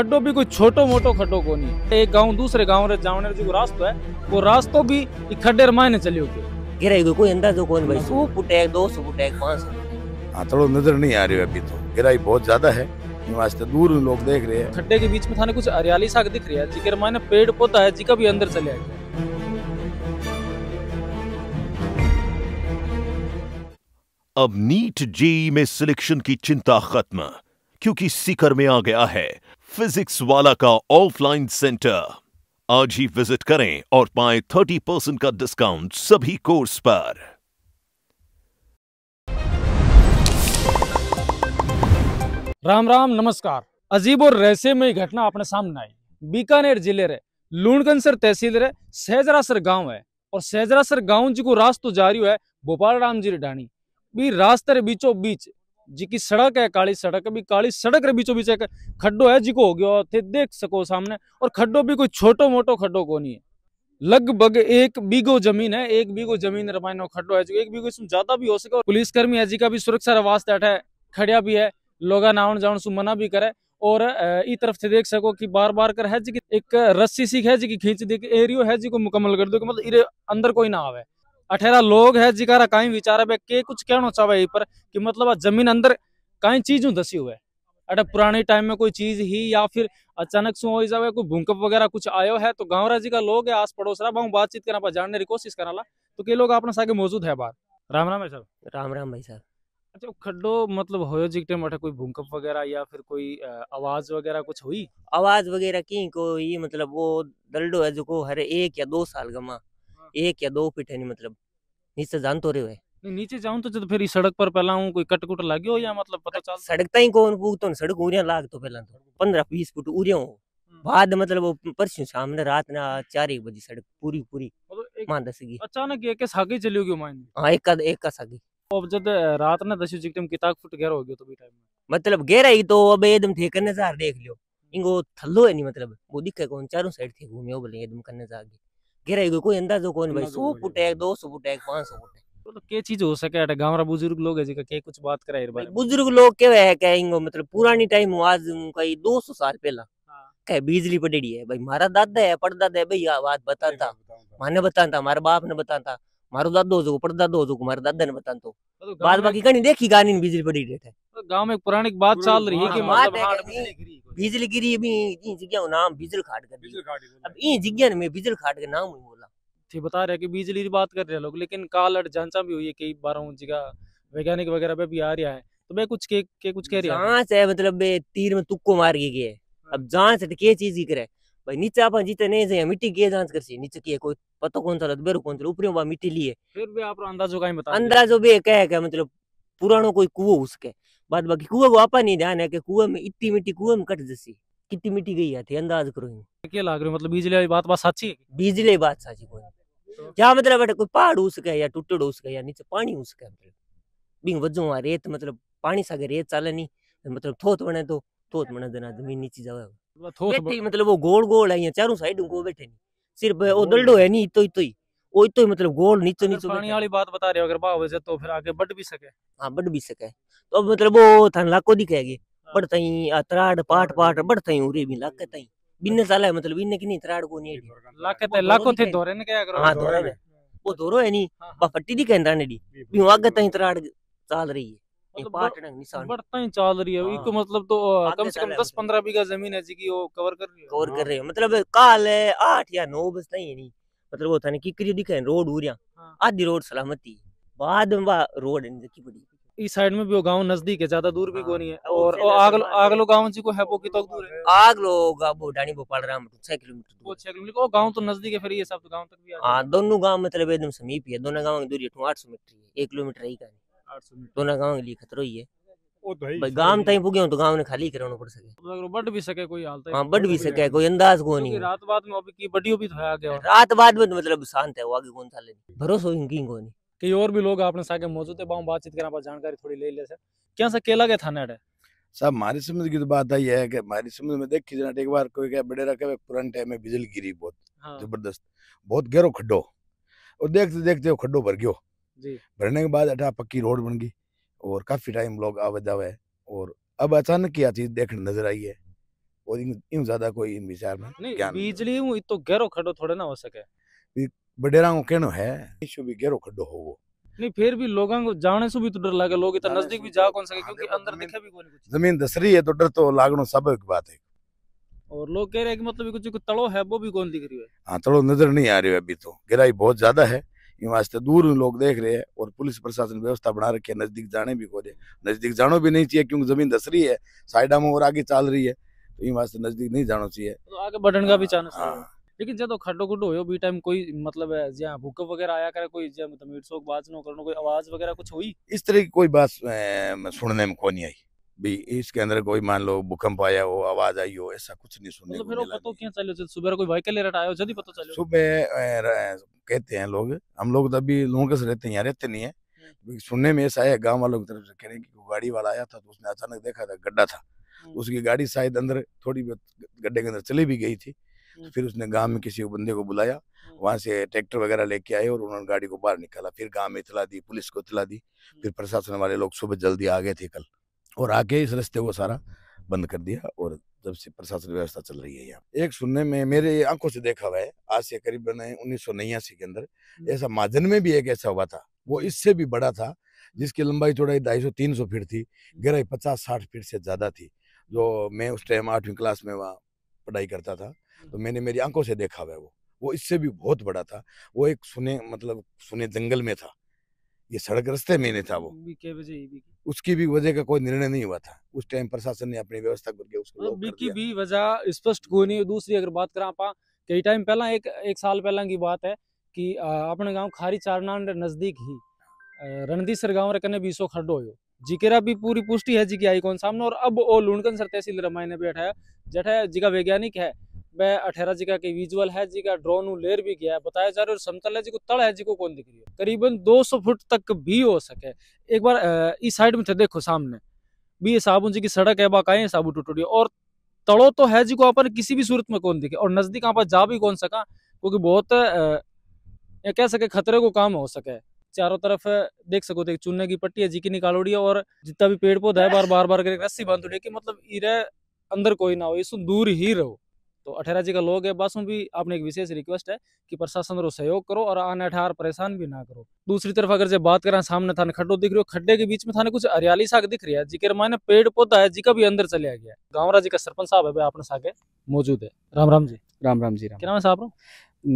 खड्डो भी कोई छोटो मोटो खड्डो को नहीं एक गांव दूसरे गांव रे जावने जो रास्तो है वो रास्तो भी इ खड्डे रे मायने चलियो के गिरे गिराई कोई अंदाजो कौन भाई सौ फुट एक दो सौ फुट एक पाँच हां हाँ नजर नहीं आ रही है अभी तो गहराई बहुत ज्यादा है वास्ते दूर लोग देख रहे हैं खड्डे के बीच में थाने कुछ हरियाली साग दिख रही है जिकर मायने पेड़ पौधा है जिका भी अंदर चले आए अब नीट जी e में सिलेक्शन की चिंता खत्म क्योंकि सीकर में आ गया है फिजिक्स वाला का ऑफलाइन सेंटर आज ही विजिट करें और पाए 30 परसेंट का डिस्काउंट सभी कोर्स पर राम राम नमस्कार अजीब और रहस्य में घटना अपने सामने आई बीकानेर जिले रे लूणगंसर तहसील रे सहजरासर गांव है और सहजरासर गांव जी को रास्तो जा रही है भोपाल राम जी ढाणी भी रास्ते बीचों बीच जी की सड़क है काली सड़क अभी काली सड़क रे बीचों बीच एक खड्डो है जी को हो गया थे देख सको सामने और खड्डो भी कोई छोटो मोटो खड्डो को नहीं है लगभग एक बीघो जमीन है एक बीघो जमीन रामायण खड्डो है जो एक बीघो इसमें ज्यादा भी हो सके और पुलिसकर्मी है जी का भी सुरक्षा वास्ते है खड़िया भी है लोग नावन जावन सु मना भी करे और इस तरफ से देख सको कि बार बार कर है जी की एक रस्सी सीख है जी की खींच दी एरियो है जी को मुकम्मल कर दो मतलब इरे अंदर कोई ना आवे अठेरा लोग है जिकारा काई विचार है के कुछ कहना चाहे यही पर कि मतलब जमीन अंदर काई चीज धसी हुए अरे पुराने टाइम में कोई चीज ही या फिर अचानक से हो जाए कोई भूकंप वगैरह कुछ आयो है तो गाँव राजी का लोग है आस पड़ोस रहा बातचीत करना पा जानने की कोशिश करा ला तो के लोग अपने सागे मौजूद है बाहर राम राम भाई साहब राम राम भाई साहब अच्छा खड्डो मतलब हो जिक टाइम अठे कोई भूकंप वगैरह या फिर कोई आवाज वगैरह कुछ हुई आवाज वगैरह की कोई मतलब वो दलडो है जो को हर एक या दो साल गमा एक या दो फीट है मतलब नीचे जान तो रहे हुए नीचे जाऊं तो, जब फिर सड़क पर पहला हूं कोई कट कुट हो या मतलब पता चल सड़कता ही कौन तो सड़क उरिया लाग तो पहला तो पंद्रह बीस फुट उरिया हूं हम्म। बाद मतलब वो परसों शाम ने रात ना चार एक बजे सड़क पूरी पूरी मतलब मान गई अचानक एक सागे चली गयो मान हाँ एक का एक का सागे अब जब रात ना दस जिक किताब फुट गहरा हो गया तो टाइम मतलब गहरा ही तो अब एकदम ठेकने जार देख लियो इंगो थल्लो है नहीं मतलब वो दिखे कौन चारों साइड थे हो बोले एकदम करने जा आगे घेराई कोई अंदाजो नहीं भाई 100 फुट है 200 फुट है 500 फुट है तो के चीज हो सके अटे गांव रा बुजुर्ग लोग है जेका के कुछ बात कराए बारे बुजुर्ग लोग केवे है के मतलब पुरानी टाइम आज कई 200 साल पहला हाँ। कह बिजली पड़ेड़ी है भाई मारा दादा है परदादा है भाई बात बताता माने बताता मारे बाप ने बताता मारो दादो जो परदादो जो मारे दादा ने तो बाद बाकी कणी देखी गानी बिजली पड़ी रेट है तो गांव में पुरानी बात चल रही है कि मतलब बात है बिजली गिरी भी ई जगह नाम बिजल खाट कर अब इन जगह में बिजल खाट के नाम ही बोला थे बता रहे कि बिजली की बात कर रहे हैं लोग लेकिन काल कालड़ जांचा भी हुई है कई बारह जगह वैज्ञानिक वगैरह पे भी आ रहा है तो मैं कुछ के, के कुछ कह रही हूँ जांच है मतलब तीर में तुक्को मार के गए हाँ। अब जांच तो के चीज की करे भाई नीचे आप जीते नहीं जाए मिट्टी के जांच कर सी नीचे की है कोई पता कौन सा लदबेर तो कौन सा ऊपर मिट्टी लिए फिर भी आप अंदाजो का ही बता अंदाजो भी कह मतलब पुराना कोई कुओ उसके बाद बाकी कुआ को आपा नहीं ध्यान है कि कुआ में इतनी मिट्टी कुआ में कट जैसी कितनी मिट्टी गई है अंदाज करो क्या लाग रही मतलब बिजली वाली बात बात साची बिजली बात साची को क्या मतलब बेटा कोई पहाड़ उसके या टूटड़ हो सके या नीचे पानी हो सके मतलब बिंग वजो आ रेत मतलब पानी सागे रेत चाले नहीं मतलब थोत बने तो थोत बने देना तो जमीन नीचे जावे मतलब, मतलब वो गोल गोल है चारों साइड को बैठे नहीं सिर्फ वो दलडो है नहीं तो ही तो ही वही तो ही मतलब गोल नीचे तो नीचे पानी वाली बात बता रहे हो अगर भाव से तो फिर आगे बढ़ भी सके हाँ बढ़ भी सके तो अब मतलब वो थान लाखों दिखेगी हाँ। बढ़ तई तराड़ पाठ पाठ बढ़ तई उरे भी लाकत ही बिन्ने साल है मतलब बिन्ने की तराड़ को नहीं है लाकत है लाखों थे दोरे ने क्या करो हां दोरे ने वो दोरो है नहीं हाँ, हाँ। बा फट्टी दी कहंदा ने दी भी आगे तई तराड़ चाल रही है बढ़ता ही चल रही है इको मतलब तो कम से कम दस मतलब। पंद्रह बीघा जमीन है जी की वो कवर कर रही है कवर कर रही है मतलब काल है आठ या नौ बजता ही नहीं मतलब वो था ना किकरी दिखे रोड उरिया हाँ। आधी रोड सलामती बाद में वह रोड की पड़ी इस साइड में भी वो गांव नजदीक है ज्यादा दूर भी कोनी हाँ। है और आगलो आगलो गांव जी को है वो कितना दूर है आगलो गांव डाणी भोपाल राम 6 किलोमीटर दूर है 6 किलोमीटर वो गांव तो नजदीक है फिर ये सब तो गांव तक भी आ हां दोनों गांव मतलब एकदम समीप है दोनों गांव की दूरी 800 मीटर है 1 किलोमीटर ही का 800 मीटर दोनों गांव के लिए खतरा ही है तो गांव ताई पुगे तो गांव ने खाली करानो पड़ सके तो बढ़ भी सके कोई हालत हां बढ़ भी सके कोई अंदाज को नहीं रात बाद में अभी की बड़ियो भी थया तो गया रात बाद में मतलब शांत है वो आगे कौन था ले भरोसा कई और भी लोग सागे मौजूद है बाऊ बातचीत पर जानकारी थोड़ी ले ले सर क्या सा केला के थाने अड़े समझ की तो बात आई है कि समझ में देखी जना एक बार कोई क्या बड़े रखे टाइम में बिजली गिरी बहुत हाँ। जबरदस्त बहुत गहरो खड्डो और देखते देखते वो खड्डो भर गयो भरने के बाद अठा पक्की रोड बन गई और काफ़ी टाइम लोग आवे जावे और अब अचानक क्या चीज़ देखने नजर आई है और इन, ज्यादा कोई इन विचार में बिजली हूं तो गहरो खड्डो थोड़े ना हो सके बडेरा को कहनो है इशू भी गहरो खड्डो हो वो नहीं फिर भी लोगों को जाने से भी तो डर लगे लोग इतना नजदीक भी जा कौन सके क्योंकि हाँ, अंदर दिखे भी कोई कुछ जमीन रही है तो डर तो लागनो स्वाभाविक बात है और लोग कह रहे हैं कि मतलब कुछ तड़ो है वो भी कौन दिख रही है हाँ तड़ो नजर नहीं आ रही है अभी तो गहराई बहुत ज्यादा है वास्ते दूर लोग देख रहे हैं और पुलिस प्रशासन व्यवस्था बना रखी है नज़दीक जाने भी को नज़दीक जानो भी नहीं चाहिए क्योंकि जमीन धस रही है साइडा में और आगे चल रही है तो इन वास्ते नज़दीक नहीं जाना चाहिए तो आगे बढ़ने का भी हाँ, चांस हाँ। लेकिन जब तो खड्डो खुडो हो बी टाइम कोई मतलब जहाँ भूकंप वगैरह आया करे कोई मतलब शोक बाज नो करो कोई आवाज वगैरह कुछ हुई इस तरह की कोई बात सुनने में को नहीं आई भी इसके अंदर कोई मान लो भूकंप आया हो आवाज आई हो ऐसा कुछ नहीं सुनने तो को पतो क्या चले सुबह कोई लेट आया हो जल्दी पता चले सुबह कहते हैं लोग हम लोग तभी तो लोगों से रहते हैं यहाँ रहते नहीं है हम्म। सुनने में ऐसा है गाँव वालों की तरफ से कह रहे हैं कि गाड़ी वाला आया था तो उसने अचानक देखा था गड्ढा था हम्म। उसकी गाड़ी शायद अंदर थोड़ी बहुत गड्ढे के अंदर चली भी गई थी तो हम्म। फिर उसने गांव में किसी बंदे को बुलाया वहाँ से ट्रैक्टर वगैरह लेके आए और उन्होंने गाड़ी को बाहर निकाला फिर गांव में इतला दी पुलिस को इतला दी फिर प्रशासन वाले लोग सुबह जल्दी आ गए थे कल और आके इस रस्ते को सारा बंद कर दिया और जब से प्रशासन व्यवस्था चल रही है यहाँ एक सुनने में मेरे आंखों से देखा हुआ है आज से करीब उन्नीस सौ नयासी के अंदर हम्म। ऐसा माजन में भी एक ऐसा हुआ था वो इससे भी बड़ा था जिसकी लंबाई चौड़ाई ढाई सौ तीन सौ फीट थी हम्म। गहराई पचास साठ फीट से ज़्यादा थी जो मैं उस टाइम आठवीं क्लास में वहाँ पढ़ाई करता था तो हम्म। मैंने मेरी आंखों से देखा हुआ है वो वो इससे भी बहुत बड़ा था वो एक सुने मतलब सुने जंगल में था ये सड़क रास्ते में नहीं था वो उसकी भी वजह का कोई निर्णय नहीं हुआ था उस टाइम प्रशासन ने अपनी व्यवस्था करके उसको हाँ, बीकी भी वजह स्पष्ट कोई नहीं दूसरी अगर बात करा पा कई टाइम पहला एक एक साल पहला की बात है कि अपने गांव खारी चारनांड नजदीक ही रणदीसर गांव रखने कने बीसो खड्डो हो जिकेरा भी पूरी पुष्टि है जी की आईकॉन सामने और अब वो लूणकन सर तहसील रामायण ने बैठा है जी जिका वैज्ञानिक है मैं अठेरा जी का विजुअल है जी का ड्रोन लेर भी गया है बताया जा रहा है समतल है जी को तड़ है जी को कौन दिख रही है करीबन 200 फुट तक भी हो सके एक बार इस साइड में थे देखो सामने भी ये साबुन जी की सड़क है बाकाए साबुन टूटोड़ी और तड़ो तो है जी को आप किसी भी सूरत में कौन दिखे और नजदीक आप जा भी कौन सका क्योंकि बहुत ये कह सके खतरे को काम हो सके चारों तरफ देख सको देख तो चुनने की पट्टी है जी की निकालोड़ी है और जितना भी पेड़ पौधा है बार बार बार कर रस्सी बांध की मतलब इरे अंदर कोई ना हो इस दूर ही रहो तो अठारह जी का लोग है बासों भी आपने एक विशेष रिक्वेस्ट है कि प्रशासन रो सहयोग करो और आने अठार परेशान भी ना करो दूसरी तरफ अगर जब बात करें सामने थाने खड्डो दिख रही हो खड्डे के बीच में थाने कुछ हरियाली साग दिख रही है के मायने पेड़ पौधा है जिका भी अंदर चलिया गया गाँवरा जी का सरपंच साहब है अपने सागे मौजूद है राम राम जी राम राम जी राम क्या नाम है साहब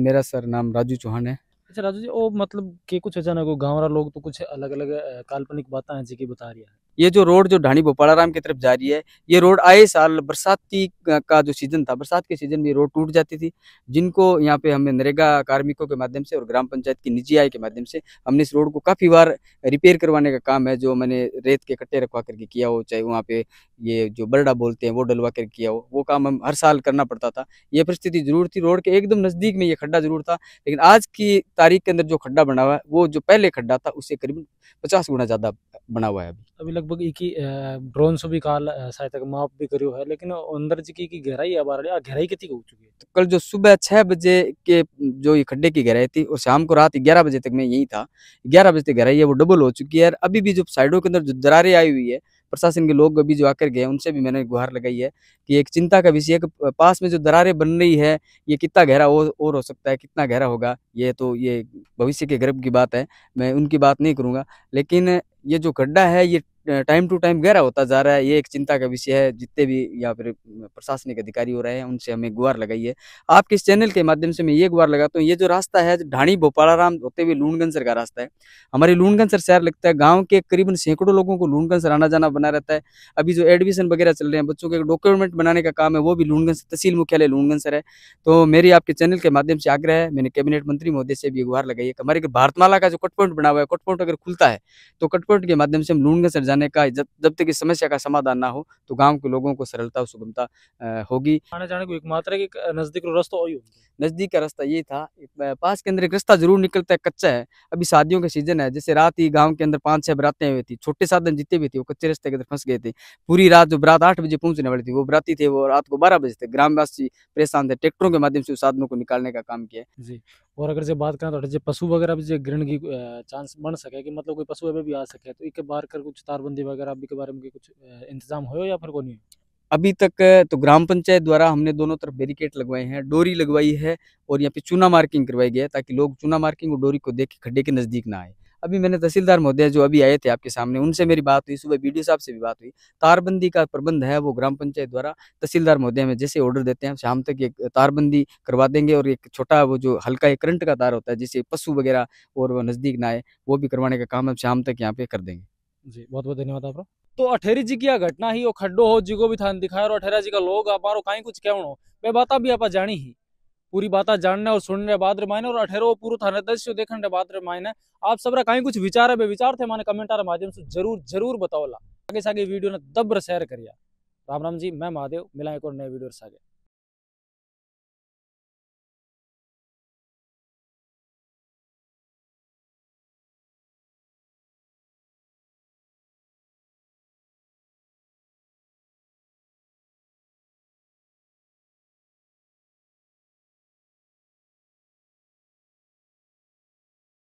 मेरा सर नाम राजू चौहान है अच्छा राजू जी ओ मतलब के कुछ अचानक गाँव रहा लोग तो कुछ अलग अलग काल्पनिक बातें हैं जी की बता रही है ये जो रोड जो ढाणी भोपालाराम की तरफ जा रही है ये रोड आए साल बरसाती का जो सीजन था बरसात के सीजन में रोड टूट जाती थी जिनको यहाँ पे हमने नरेगा कार्मिकों के माध्यम से और ग्राम पंचायत की निजी आय के माध्यम से हमने इस रोड को काफ़ी बार रिपेयर करवाने का काम है जो मैंने रेत के कट्टे रखवा करके किया हो चाहे वहाँ पे ये जो बरडा बोलते हैं वो डलवा करके किया हो वो काम हम हर साल करना पड़ता था ये परिस्थिति जरूर थी रोड के एकदम नज़दीक में ये खड्डा जरूर था लेकिन आज की तारीख के अंदर जो खड्डा बना हुआ है वो जो पहले खड्डा था उससे करीबन पचास गुना ज़्यादा बना हुआ है अभी अभी लगभग एक ही ड्रोन भी कहा शायद तक माप भी करो है लेकिन अंदर जी की, गहराई अब आ गहराई कितनी हो चुकी है तो कल जो सुबह छह बजे के जो ये खड्डे की गहराई थी और शाम को रात ग्यारह बजे तक मैं यही था ग्यारह बजे तक गहराई है वो डबल हो चुकी है अभी भी जो साइडों के अंदर जो दरारे आई हुई है प्रशासन के लोग अभी जो आकर गए उनसे भी मैंने गुहार लगाई है कि एक चिंता का विषय है पास में जो दरारें बन रही है ये कितना गहरा और, और हो सकता है कितना गहरा होगा ये तो ये भविष्य के गर्भ की बात है मैं उनकी बात नहीं करूँगा लेकिन ये जो गड्ढा है ये टाइम टू टाइम गहरा होता जा रहा है ये एक चिंता का विषय है जितने भी यहाँ पर प्रशासनिक अधिकारी हो रहे हैं उनसे हमें गुहार है आपके इस चैनल के माध्यम से मैं ये गुहार लगाता हूँ ये जो रास्ता है ढाणी भोपालाराम होते हुए लूनगंजर का रास्ता है हमारे लूनगंजर शहर लगता है गाँव के करीबन सैकड़ों लोगों को लूनगंजर आना जाना बना रहता है अभी जो एडमिशन वगैरह चल रहे हैं बच्चों के डॉक्यूमेंट बनाने का काम है वो भी लूणगंज तहसील मुख्यालय लूनगंजर है तो मेरी आपके चैनल के माध्यम से आग्रह है मैंने कैबिनेट मंत्री महोदय से भी गुहार लगाई है हमारे भारतमाला का जो कट पॉइंट बना हुआ है कट पॉइंट अगर खुलता है तो कट पॉइंट के माध्यम से हम लूनगंजर जाने का जब जब तक इस समस्या का समाधान ना हो तो गांव के लोगों को सरलता और सुगमता होगी आने जाने को एकमात्र नज़दीक रास्ता वही नज़दीक का रास्ता ये था पास के अंदर एक रास्ता जरूर निकलता है कच्चा है अभी शादियों का सीजन है जैसे रात ही गाँव के अंदर पाँच छह बरातें हुई थी छोटे साधन जितने भी थे वो कच्चे रास्ते के अंदर फंस गए थे पूरी रात जो बरात आठ बजे पहुंचने वाली थी वो बराती थे वो रात को बारह बजे थे ग्रामवासी परेशान थे ट्रैक्टरों के माध्यम से उस साधनों को निकालने का काम किया जी और अगर जो बात करें तो पशु वगैरह भी ग्रहण की चांस बन सके कि मतलब कोई पशु अभी भी आ सके तो एक बार कर कुछ तार शराबबंदी वगैरह के बारे में कुछ इंतजाम हो या फिर को नहीं अभी तक तो ग्राम पंचायत द्वारा हमने दोनों तरफ बैरिकेड लगवाए हैं डोरी लगवाई है और यहाँ पे चूना मार्किंग करवाई गई है ताकि लोग चूना मार्किंग और डोरी को देख के खड्डे के नज़दीक ना आए अभी मैंने तहसीलदार महोदय जो अभी आए थे आपके सामने उनसे मेरी बात हुई सुबह बी साहब से भी बात हुई तारबंदी का प्रबंध है वो ग्राम पंचायत द्वारा तहसीलदार महोदय में जैसे ऑर्डर देते हैं शाम तक एक तारबंदी करवा देंगे और एक छोटा वो जो हल्का एक करंट का तार होता है जिसे पशु वगैरह और वो नज़दीक ना आए वो भी करवाने का काम हम शाम तक यहाँ पे कर देंगे जी बहुत बहुत धन्यवाद आप तो अठेरी जी की आ घटना ही वो खड्डो हो जी को भी था दिखाया और अठेरा जी का लोग अपारो कहीं कुछ कहो वे बात भी आप जानी ही पूरी बात जानने और सुनने रे बाद मायने और अठेरो पूरा थाने दृश्य देखने रे बाद मायने आप रहा कहीं कुछ विचार है बे विचार थे माने कमेंट माध्यम से जरूर जरूर बताओला आगे से आगे वीडियो ने दब्र शेयर करिया राम राम जी मैं महादेव मिला एक और नए वीडियो से आगे